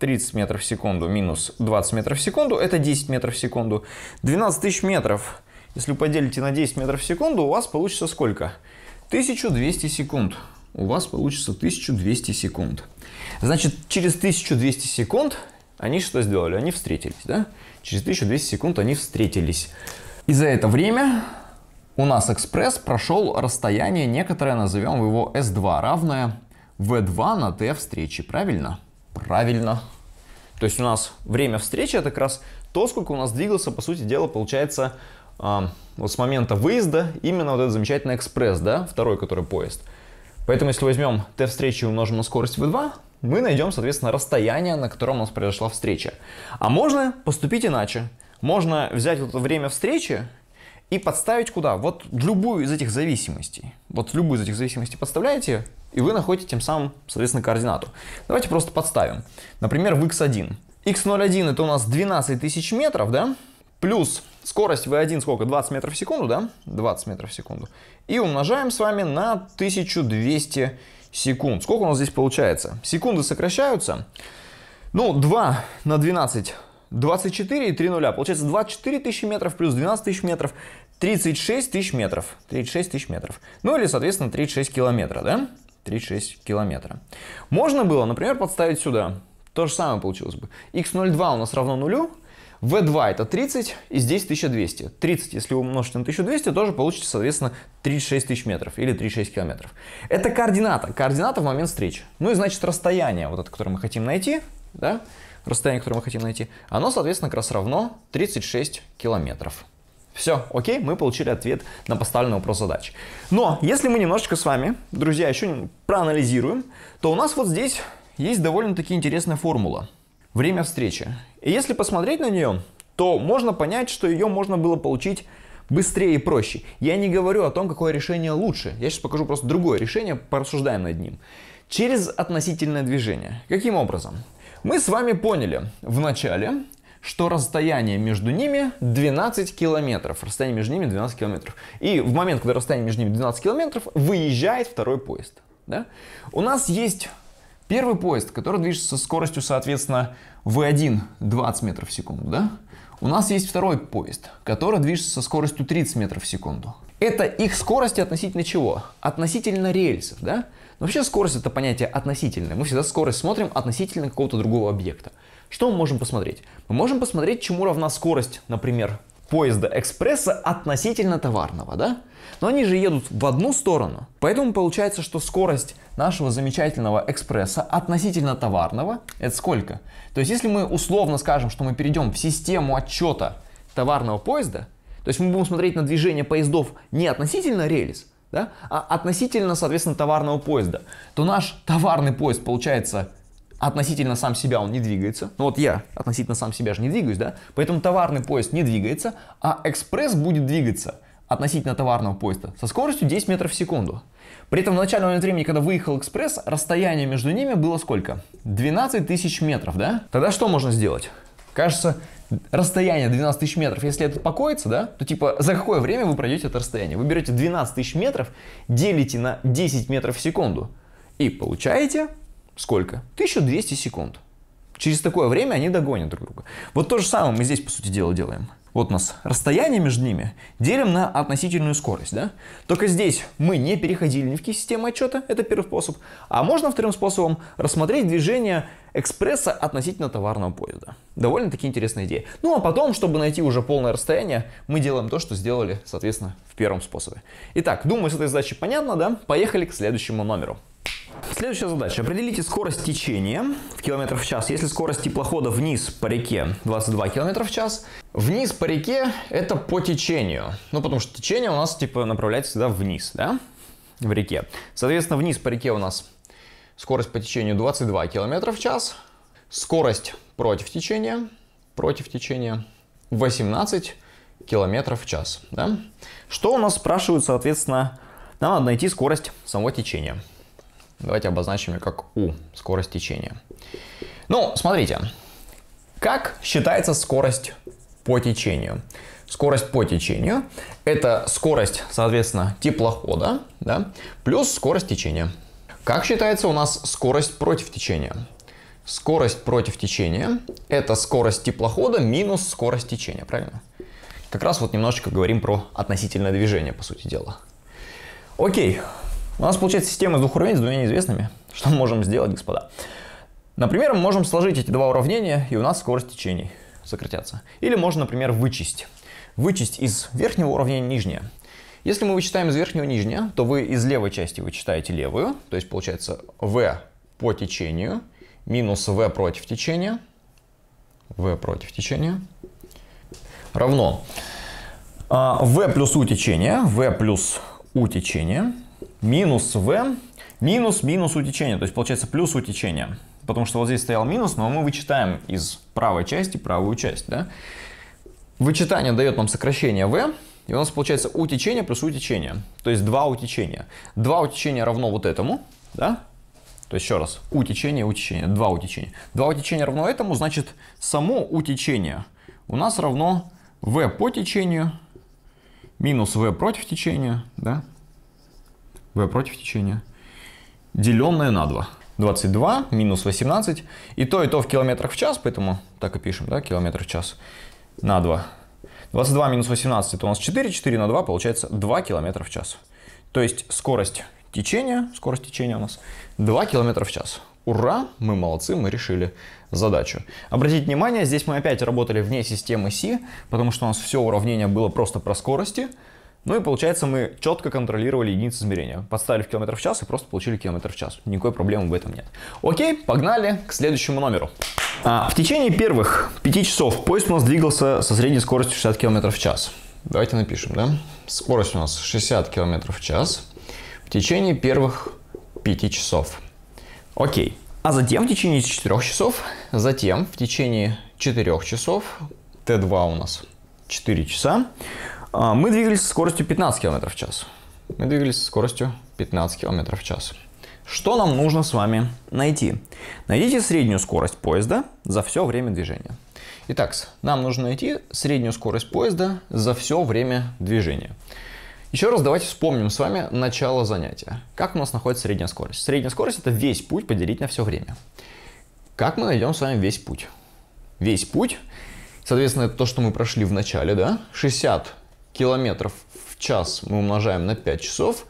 [SPEAKER 1] 30 метров в секунду минус 20 метров в секунду, это 10 метров в секунду. 12 тысяч метров, если вы поделите на 10 метров в секунду, у вас получится сколько? 1200 секунд. У вас получится 1200 секунд. Значит, через 1200 секунд они что сделали? Они встретились, да? Через 1200 секунд они встретились. И за это время у нас экспресс прошел расстояние некоторое, назовем его S2, равное V2 на T встречи, правильно? Правильно. То есть у нас время встречи это как раз то, сколько у нас двигался, по сути дела, получается, э, вот с момента выезда именно вот этот замечательный экспресс, да, второй, который поезд. Поэтому если возьмем T встречи и умножим на скорость V2, мы найдем, соответственно, расстояние, на котором у нас произошла встреча. А можно поступить иначе. Можно взять вот это время встречи и подставить куда? Вот в любую из этих зависимостей. Вот в любую из этих зависимостей подставляете, и вы находите тем самым, соответственно, координату. Давайте просто подставим. Например, в x1. x01 это у нас 12 тысяч метров, да? Плюс скорость v1 сколько? 20 метров в секунду, да? 20 метров в секунду. И умножаем с вами на 1200 секунд. Сколько у нас здесь получается? Секунды сокращаются. Ну, 2 на 12 24 и 3 нуля. Получается 24 тысячи метров плюс 12 тысяч метров. 36 тысяч метров. 36 тысяч метров. Ну или, соответственно, 36 километра, да? 36 километра. Можно было, например, подставить сюда. То же самое получилось бы. x02 у нас равно нулю. V2 это 30, и здесь 1200. 30, если умножить на 1200, тоже получите, соответственно, 36 тысяч метров или 36 километров. Это координата, координата в момент встречи. Ну и значит расстояние, вот это, которое мы хотим найти, да, расстояние, которое мы хотим найти, оно, соответственно, как раз равно 36 километров. Все, окей, мы получили ответ на поставленный вопрос задач. Но если мы немножечко с вами, друзья, еще проанализируем, то у нас вот здесь есть довольно-таки интересная формула. Время встречи. И если посмотреть на нее, то можно понять, что ее можно было получить быстрее и проще. Я не говорю о том, какое решение лучше. Я сейчас покажу просто другое решение, порассуждаем над ним. Через относительное движение. Каким образом? Мы с вами поняли в начале, что расстояние между ними 12 километров. Расстояние между ними 12 километров. И в момент, когда расстояние между ними 12 километров, выезжает второй поезд. Да? У нас есть первый поезд, который движется со скоростью, соответственно, V1 20 метров в секунду. Да? У нас есть второй поезд, который движется со скоростью 30 метров в секунду. Это их скорости относительно чего? Относительно рельсов, да? вообще скорость это понятие относительное. Мы всегда скорость смотрим относительно какого-то другого объекта. Что мы можем посмотреть? Мы можем посмотреть, чему равна скорость, например, поезда экспресса относительно товарного, да? Но они же едут в одну сторону. Поэтому получается, что скорость нашего замечательного экспресса относительно товарного – это сколько? То есть, если мы условно скажем, что мы перейдем в систему отчета товарного поезда, то есть мы будем смотреть на движение поездов не относительно рельс, да, а относительно, соответственно, товарного поезда, то наш товарный поезд, получается, относительно сам себя он не двигается. Ну вот я относительно сам себя же не двигаюсь, да? Поэтому товарный поезд не двигается, а экспресс будет двигаться относительно товарного поезда со скоростью 10 метров в секунду. При этом в начальный момент времени, когда выехал экспресс, расстояние между ними было сколько? 12 тысяч метров, да? Тогда что можно сделать? Кажется, расстояние 12 тысяч метров, если это покоится, да, то типа за какое время вы пройдете это расстояние? Вы берете 12 тысяч метров, делите на 10 метров в секунду и получаете сколько? 1200 секунд. Через такое время они догонят друг друга. Вот то же самое мы здесь, по сути дела, делаем вот у нас расстояние между ними делим на относительную скорость, да? Только здесь мы не переходили ни в какие системы отчета, это первый способ, а можно вторым способом рассмотреть движение экспресса относительно товарного поезда. Довольно-таки интересная идея. Ну а потом, чтобы найти уже полное расстояние, мы делаем то, что сделали, соответственно, в первом способе. Итак, думаю, с этой задачей понятно, да? Поехали к следующему номеру. Следующая задача. Определите скорость течения в километрах в час, если скорость теплохода вниз по реке 22 километра в час. Вниз по реке это по течению. Ну, потому что течение у нас типа направляется всегда вниз, да? В реке. Соответственно, вниз по реке у нас скорость по течению 22 километра в час. Скорость против течения, против течения 18 километров в час. Да? Что у нас спрашивают, соответственно, нам надо найти скорость самого течения. Давайте обозначим ее как U, скорость течения. Ну, смотрите, как считается скорость по течению? Скорость по течению – это скорость, соответственно, теплохода да, плюс скорость течения. Как считается у нас скорость против течения? Скорость против течения – это скорость теплохода минус скорость течения, правильно? Как раз вот немножечко говорим про относительное движение, по сути дела. Окей, у нас получается система из двух уравнений с двумя неизвестными. Что мы можем сделать, господа? Например, мы можем сложить эти два уравнения, и у нас скорость течений сократятся. Или можно, например, вычесть. Вычесть из верхнего уравнения нижнее. Если мы вычитаем из верхнего нижнее, то вы из левой части вычитаете левую, то есть получается v по течению минус v против течения, v против течения, равно v а, плюс у течения, v плюс у течения минус v, минус минус утечение, то есть получается плюс утечение. Потому что вот здесь стоял минус, но мы вычитаем из правой части правую часть. Да? Вычитание дает нам сокращение v, и у нас получается утечение плюс утечение, то есть два утечения. Два утечения равно вот этому, да? То есть еще раз, утечение, утечение, два утечения. Два утечения равно этому, значит само утечение у нас равно v по течению минус v против течения, да? v против течения, деленное на 2. 22 минус 18. И то, и то в километрах в час, поэтому так и пишем, да, километр в час на 2. 22 минус 18 это у нас 4, 4 на 2 получается 2 километра в час. То есть скорость течения, скорость течения у нас 2 километра в час. Ура, мы молодцы, мы решили задачу. Обратите внимание, здесь мы опять работали вне системы Си, потому что у нас все уравнение было просто про скорости. Ну и получается мы четко контролировали единицы измерения. Подставили в километр в час и просто получили километр в час. Никакой проблемы в этом нет. Окей, погнали к следующему номеру. А, в течение первых 5 часов поезд у нас двигался со средней скоростью 60 км в час. Давайте напишем, да? Скорость у нас 60 км в час в течение первых 5 часов. Окей. А затем в течение 4 часов, затем в течение 4 часов, Т2 у нас 4 часа, а, мы двигались со скоростью 15 км в час. Мы двигались со скоростью 15 км в час. Что нам нужно с вами найти? Найдите среднюю скорость поезда за все время движения. Итак, нам нужно найти среднюю скорость поезда за все время движения. Еще раз давайте вспомним с вами начало занятия. Как у нас находится средняя скорость? Средняя скорость – это весь путь поделить на все время. Как мы найдем с вами весь путь? Весь путь, соответственно, это то, что мы прошли в начале, да? 60 километров в час мы умножаем на 5 часов,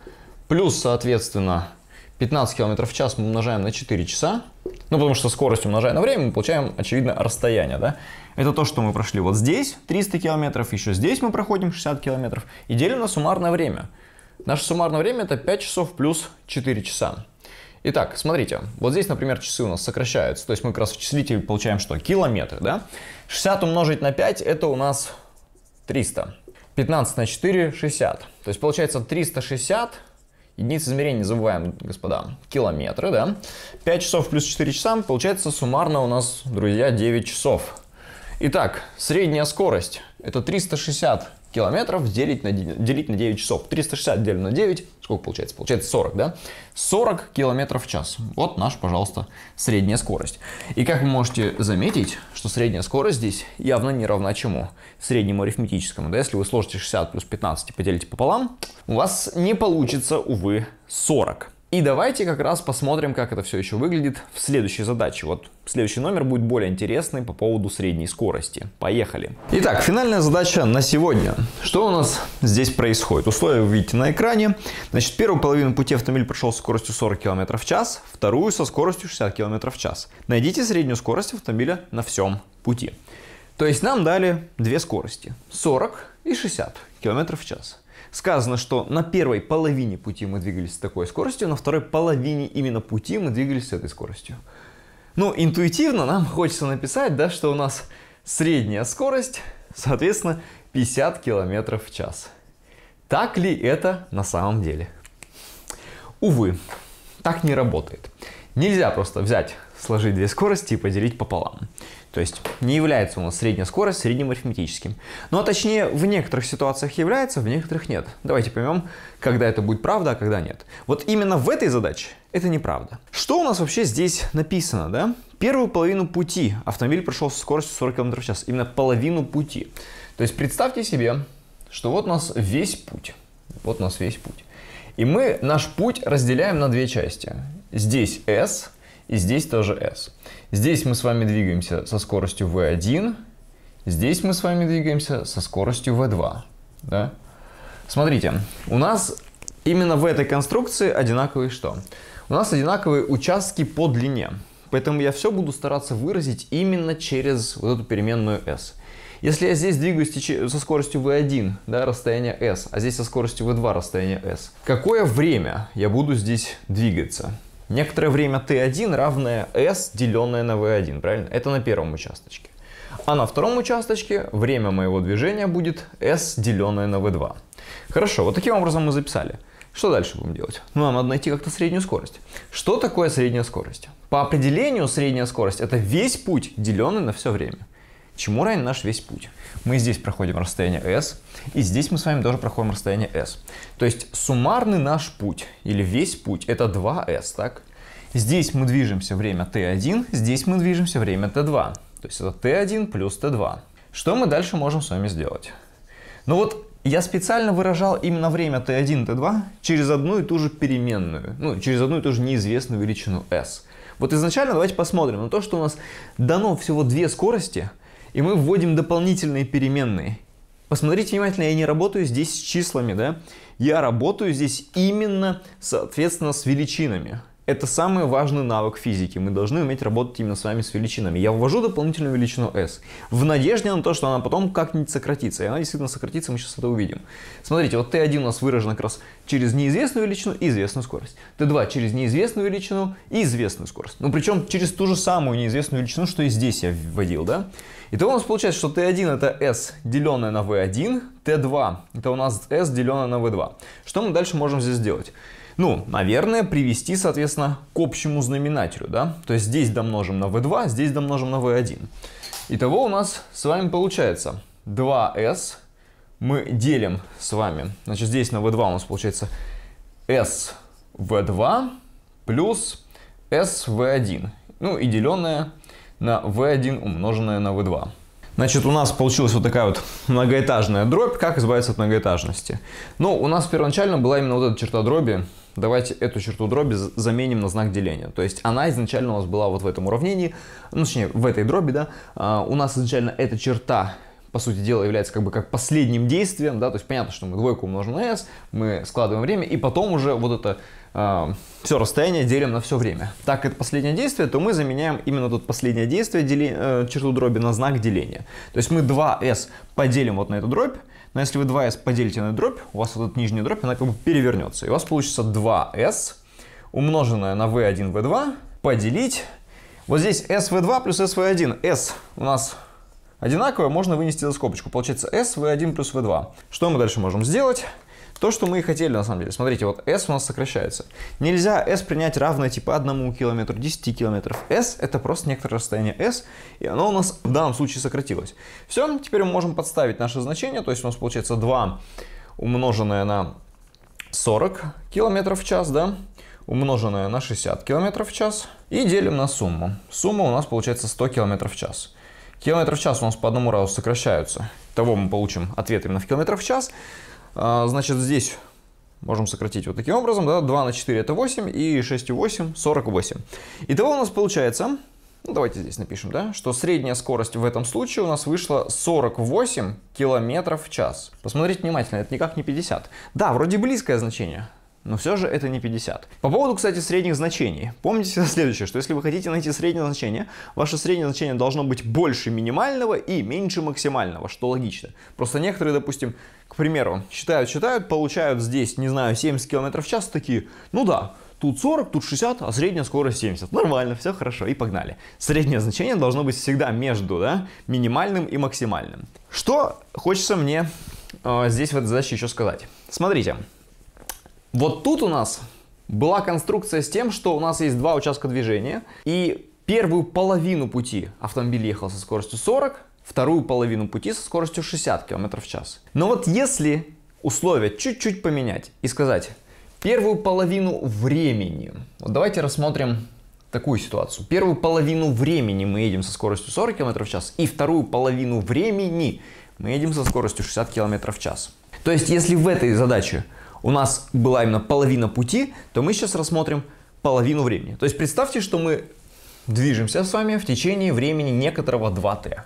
[SPEAKER 1] плюс, соответственно, 15 километров в час мы умножаем на 4 часа, ну, потому что скорость умножая на время, мы получаем, очевидно, расстояние, да? Это то, что мы прошли вот здесь 300 километров, еще здесь мы проходим 60 километров, и делим на суммарное время. Наше суммарное время это 5 часов плюс 4 часа. Итак, смотрите, вот здесь, например, часы у нас сокращаются, то есть мы как раз в числителе получаем что? Километры, да? 60 умножить на 5 это у нас 300. 15 на 4 – 60. То есть получается 360 единиц измерения, забываем, господа, километры, да? 5 часов плюс 4 часа, получается суммарно у нас, друзья, 9 часов. Итак, средняя скорость – это 360 километров делить на, делить на 9 часов. 360 делим на 9, сколько получается? Получается 40, да? 40 километров в час. Вот наш, пожалуйста, средняя скорость. И как вы можете заметить, что средняя скорость здесь явно не равна чему? Среднему арифметическому, да? Если вы сложите 60 плюс 15 и поделите пополам, у вас не получится, увы, 40. И давайте как раз посмотрим, как это все еще выглядит в следующей задаче. Вот следующий номер будет более интересный по поводу средней скорости. Поехали. Итак, финальная задача на сегодня. Что у нас здесь происходит? Условия вы видите на экране. Значит, первую половину пути автомобиль прошел со скоростью 40 км в час, вторую со скоростью 60 км в час. Найдите среднюю скорость автомобиля на всем пути. То есть нам дали две скорости. 40 и 60 км в час сказано, что на первой половине пути мы двигались с такой скоростью, на второй половине именно пути мы двигались с этой скоростью. Ну, интуитивно нам хочется написать, да, что у нас средняя скорость, соответственно, 50 км в час. Так ли это на самом деле? Увы, так не работает. Нельзя просто взять, сложить две скорости и поделить пополам. То есть не является у нас средняя скорость средним арифметическим. Ну а точнее, в некоторых ситуациях является, в некоторых нет. Давайте поймем, когда это будет правда, а когда нет. Вот именно в этой задаче это неправда. Что у нас вообще здесь написано, да? Первую половину пути автомобиль прошел со скоростью 40 км в час. Именно половину пути. То есть представьте себе, что вот у нас весь путь. Вот у нас весь путь. И мы наш путь разделяем на две части. Здесь S и здесь тоже S. Здесь мы с вами двигаемся со скоростью v1, здесь мы с вами двигаемся со скоростью v2. Да? Смотрите, у нас именно в этой конструкции одинаковые что? У нас одинаковые участки по длине, поэтому я все буду стараться выразить именно через вот эту переменную s. Если я здесь двигаюсь со скоростью v1, да, расстояние s, а здесь со скоростью v2 расстояние s, какое время я буду здесь двигаться? Некоторое время t1 равное s, деленное на v1, правильно? Это на первом участочке. А на втором участочке время моего движения будет s, деленное на v2. Хорошо, вот таким образом мы записали. Что дальше будем делать? Ну, нам надо найти как-то среднюю скорость. Что такое средняя скорость? По определению средняя скорость – это весь путь, деленный на все время. Чему равен наш весь путь? мы здесь проходим расстояние s, и здесь мы с вами тоже проходим расстояние s. То есть суммарный наш путь, или весь путь, это 2s, так? Здесь мы движемся время t1, здесь мы движемся время t2. То есть это t1 плюс t2. Что мы дальше можем с вами сделать? Ну вот я специально выражал именно время t1, t2 через одну и ту же переменную, ну, через одну и ту же неизвестную величину s. Вот изначально давайте посмотрим на то, что у нас дано всего две скорости – и мы вводим дополнительные переменные. Посмотрите внимательно, я не работаю здесь с числами, да? Я работаю здесь именно, соответственно, с величинами. Это самый важный навык физики. Мы должны уметь работать именно с вами с величинами. Я ввожу дополнительную величину s в надежде на то, что она потом как-нибудь сократится. И она действительно сократится, мы сейчас это увидим. Смотрите, вот t1 у нас выражена как раз через неизвестную величину и известную скорость. t2 через неизвестную величину и известную скорость. Ну, причем через ту же самую неизвестную величину, что и здесь я вводил, да? Итого у нас получается, что t1 это s, деленное на v1, t2 это у нас s, деленное на v2. Что мы дальше можем здесь сделать? Ну, наверное, привести, соответственно, к общему знаменателю, да? То есть здесь домножим на v2, здесь домножим на v1. Итого у нас с вами получается 2s мы делим с вами, значит, здесь на v2 у нас получается s v2 плюс s v1, ну и деленное на v1 умноженное на v2. Значит, у нас получилась вот такая вот многоэтажная дробь. Как избавиться от многоэтажности? Ну, у нас первоначально была именно вот эта черта дроби. Давайте эту черту дроби заменим на знак деления. То есть она изначально у нас была вот в этом уравнении, ну, точнее, в этой дроби, да. А, у нас изначально эта черта по сути дела, является как бы как последним действием, да, то есть понятно, что мы двойку умножим на s, мы складываем время, и потом уже вот это все расстояние делим на все время. Так это последнее действие, то мы заменяем именно тут последнее действие, дели, э, черту дроби, на знак деления. То есть мы 2s поделим вот на эту дробь, но если вы 2s поделите на дробь, у вас вот эта нижняя дробь, она как бы перевернется. И у вас получится 2s, умноженное на v1, v2, поделить. Вот здесь sv2 плюс sv1. s у нас одинаковое, можно вынести за скобочку. Получается sv1 плюс v2. Что мы дальше можем сделать? То, что мы и хотели, на самом деле. Смотрите, вот S у нас сокращается. Нельзя S принять равное типа 1 километру, 10 километров. S — это просто некоторое расстояние S, и оно у нас в данном случае сократилось. Все, теперь мы можем подставить наше значение, то есть у нас получается 2 умноженное на 40 километров в час, да, умноженное на 60 километров в час, и делим на сумму. Сумма у нас получается 100 километров в час. Километров в час у нас по одному разу сокращаются. Того мы получим ответ именно в километрах в час. А, значит, здесь можем сократить вот таким образом, да, 2 на 4 это 8, и 6 и 8 – 48. Итого у нас получается, ну, давайте здесь напишем, да, что средняя скорость в этом случае у нас вышла 48 километров в час. Посмотрите внимательно, это никак не 50. Да, вроде близкое значение, но все же это не 50. По поводу, кстати, средних значений. Помните следующее, что если вы хотите найти среднее значение, ваше среднее значение должно быть больше минимального и меньше максимального, что логично. Просто некоторые, допустим, к примеру, считают, считают, получают здесь, не знаю, 70 км в час, такие, ну да, тут 40, тут 60, а средняя скорость 70. Нормально, все хорошо, и погнали. Среднее значение должно быть всегда между да, минимальным и максимальным. Что хочется мне э, здесь в этой задаче еще сказать. Смотрите, вот тут у нас была конструкция с тем, что у нас есть два участка движения, и первую половину пути автомобиль ехал со скоростью 40, вторую половину пути со скоростью 60 км в час. Но вот если условия чуть-чуть поменять и сказать первую половину времени, вот давайте рассмотрим такую ситуацию. Первую половину времени мы едем со скоростью 40 км в час, и вторую половину времени мы едем со скоростью 60 км в час. То есть, если в этой задаче у нас была именно половина пути, то мы сейчас рассмотрим половину времени. То есть представьте, что мы движемся с вами в течение времени некоторого 2t.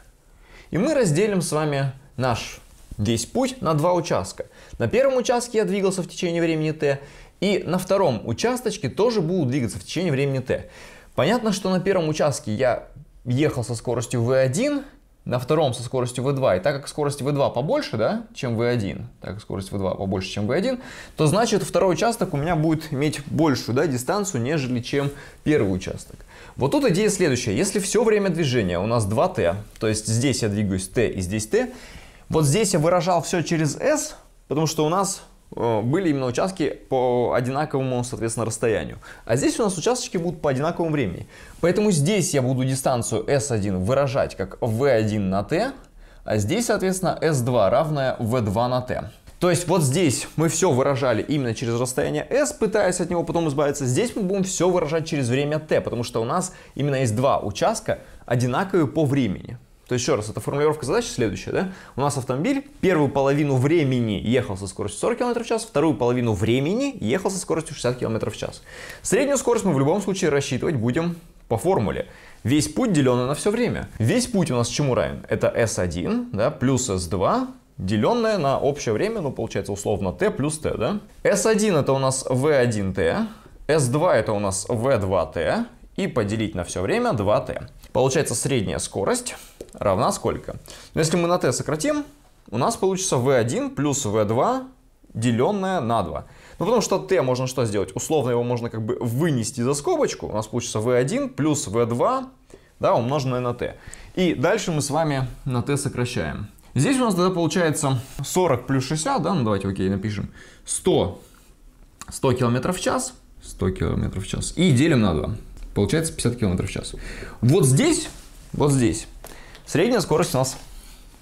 [SPEAKER 1] И мы разделим с вами наш весь путь на два участка. На первом участке я двигался в течение времени t, и на втором участочке тоже буду двигаться в течение времени t. Понятно, что на первом участке я ехал со скоростью v1, на втором со скоростью v2. И так как скорость v2 побольше, да, чем v1, так как скорость v2 побольше, чем v1, то значит второй участок у меня будет иметь большую да, дистанцию, нежели чем первый участок. Вот тут идея следующая. Если все время движения у нас 2t, то есть здесь я двигаюсь t и здесь t, вот здесь я выражал все через s, потому что у нас Э, были именно участки по одинаковому, соответственно, расстоянию. А здесь у нас участочки будут по одинаковому времени. Поэтому здесь я буду дистанцию S1 выражать как V1 на T, а здесь, соответственно, S2 равное V2 на T. То есть вот здесь мы все выражали именно через расстояние s, пытаясь от него потом избавиться. Здесь мы будем все выражать через время t, потому что у нас именно есть два участка, одинаковые по времени. То есть, еще раз, эта формулировка задачи следующая, да? У нас автомобиль первую половину времени ехал со скоростью 40 км в час, вторую половину времени ехал со скоростью 60 км в час. Среднюю скорость мы в любом случае рассчитывать будем по формуле. Весь путь делено на все время. Весь путь у нас чему равен? Это S1 да, плюс S2 деленное на общее время, ну, получается, условно, t плюс t, да? S1 это у нас v1t, S2 это у нас v2t, и поделить на все время 2t. Получается средняя скорость равна сколько? Но ну, если мы на t сократим, у нас получится v1 плюс v2 деленное на 2. Ну, потому что t можно что сделать? Условно его можно как бы вынести за скобочку. У нас получится v1 плюс v2, да, умноженное на t. И дальше мы с вами на t сокращаем. Здесь у нас тогда получается 40 плюс 60, да, ну давайте, окей, напишем, 100, 100 километров в час, 100 километров в час, и делим на 2. Получается 50 километров в час. Вот здесь, вот здесь Средняя скорость у нас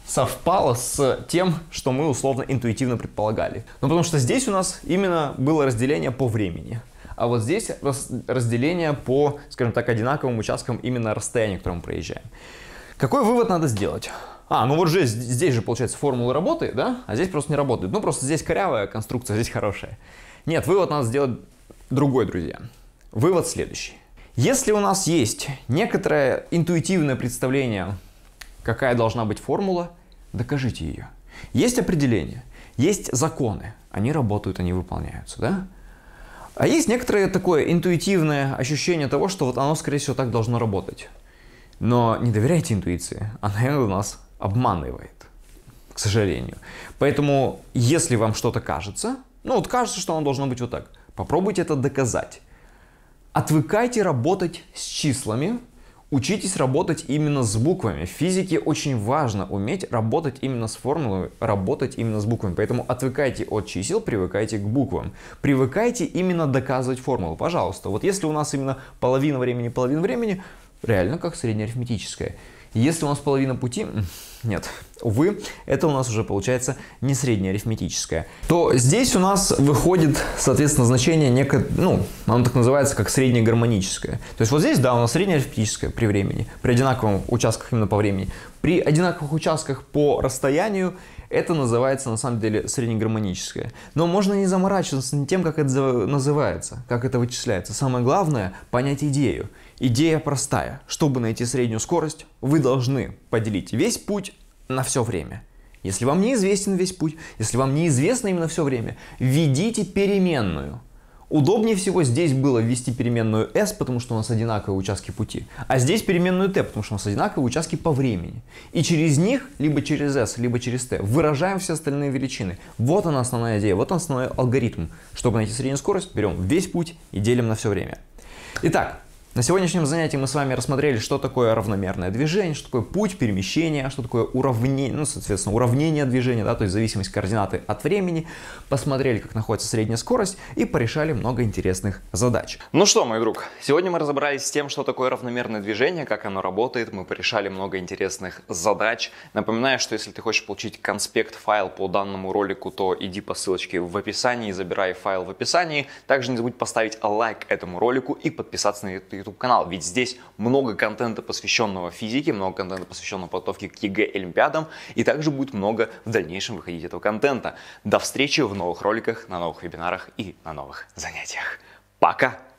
[SPEAKER 1] совпала с тем, что мы условно интуитивно предполагали. Ну, потому что здесь у нас именно было разделение по времени. А вот здесь разделение по, скажем так, одинаковым участкам именно расстояния, которое мы проезжаем. Какой вывод надо сделать? А, ну вот же здесь же, получается, формула работает, да? А здесь просто не работает. Ну, просто здесь корявая конструкция, здесь хорошая. Нет, вывод надо сделать другой, друзья. Вывод следующий. Если у нас есть некоторое интуитивное представление Какая должна быть формула? Докажите ее. Есть определение, есть законы. Они работают, они выполняются, да? А есть некоторое такое интуитивное ощущение того, что вот оно, скорее всего, так должно работать. Но не доверяйте интуиции, она у нас обманывает, к сожалению. Поэтому, если вам что-то кажется, ну вот кажется, что оно должно быть вот так, попробуйте это доказать. Отвыкайте работать с числами, Учитесь работать именно с буквами. В физике очень важно уметь работать именно с формулой, работать именно с буквами. Поэтому отвыкайте от чисел, привыкайте к буквам. Привыкайте именно доказывать формулу. Пожалуйста, вот если у нас именно половина времени, половина времени, реально как среднеарифметическое. Если у нас половина пути, нет, Увы, это у нас уже получается не среднеарифметическое. То здесь у нас выходит, соответственно, значение некое, ну, оно так называется, как среднегармоническое. То есть вот здесь, да, у нас среднеарифметическое при времени, при одинаковых участках именно по времени. При одинаковых участках по расстоянию это называется на самом деле среднегармоническое. Но можно не заморачиваться над тем, как это называется, как это вычисляется. Самое главное – понять идею. Идея простая. Чтобы найти среднюю скорость, вы должны поделить весь путь на все время. Если вам неизвестен весь путь, если вам неизвестно именно все время, введите переменную. Удобнее всего здесь было ввести переменную S, потому что у нас одинаковые участки пути, а здесь переменную T, потому что у нас одинаковые участки по времени. И через них, либо через S, либо через T, выражаем все остальные величины. Вот она основная идея, вот он основной алгоритм. Чтобы найти среднюю скорость, берем весь путь и делим на все время. Итак, на сегодняшнем занятии мы с вами рассмотрели, что такое равномерное движение, что такое путь перемещения, что такое уравнение, ну, соответственно, уравнение движения, да, то есть зависимость координаты от времени, посмотрели, как находится средняя скорость и порешали много интересных задач. Ну что, мой друг, сегодня мы разобрались с тем, что такое равномерное движение, как оно работает, мы порешали много интересных задач. Напоминаю, что если ты хочешь получить конспект файл по данному ролику, то иди по ссылочке в описании, забирай файл в описании. Также не забудь поставить лайк этому ролику и подписаться на YouTube YouTube канал, ведь здесь много контента, посвященного физике, много контента, посвященного подготовке к ЕГЭ, Олимпиадам, и также будет много в дальнейшем выходить этого контента. До встречи в новых роликах, на новых вебинарах и на новых занятиях. Пока!